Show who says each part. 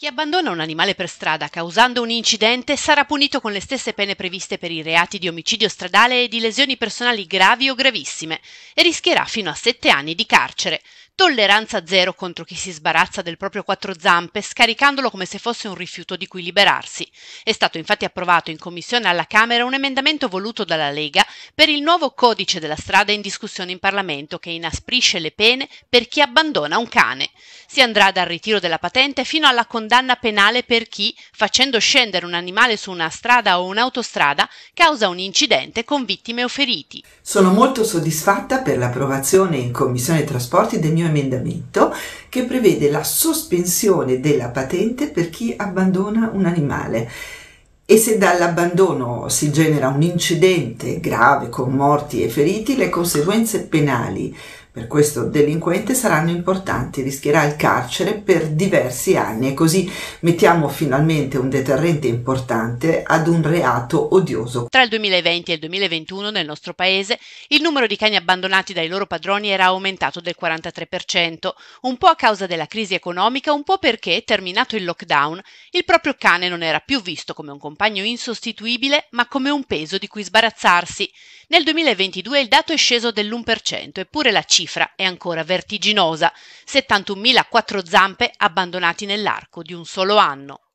Speaker 1: Chi abbandona un animale per strada causando un incidente sarà punito con le stesse pene previste per i reati di omicidio stradale e di lesioni personali gravi o gravissime e rischierà fino a sette anni di carcere, Tolleranza zero contro chi si sbarazza del proprio quattro zampe scaricandolo come se fosse un rifiuto di cui liberarsi. È stato infatti approvato in commissione alla Camera un emendamento voluto dalla Lega per il nuovo codice della strada in discussione in Parlamento che inasprisce le pene per chi abbandona un cane. Si andrà dal ritiro della patente fino alla condanna penale per chi, facendo scendere un animale su una strada o un'autostrada, causa un incidente con vittime o feriti.
Speaker 2: Sono molto soddisfatta per l'approvazione in commissione trasporti del mio emendamento che prevede la sospensione della patente per chi abbandona un animale. E se dall'abbandono si genera un incidente grave con morti e feriti, le conseguenze penali per questo delinquente saranno importanti, rischierà il carcere per diversi anni e così mettiamo finalmente un deterrente importante ad un reato odioso.
Speaker 1: Tra il 2020 e il 2021 nel nostro paese il numero di cani abbandonati dai loro padroni era aumentato del 43%, un po' a causa della crisi economica, un po' perché, terminato il lockdown, il proprio cane non era più visto come un compagno insostituibile, ma come un peso di cui sbarazzarsi. Nel 2022 il dato è sceso dell'1%, eppure la Cina cifra è ancora vertiginosa, 71.004 zampe abbandonati nell'arco di un solo anno.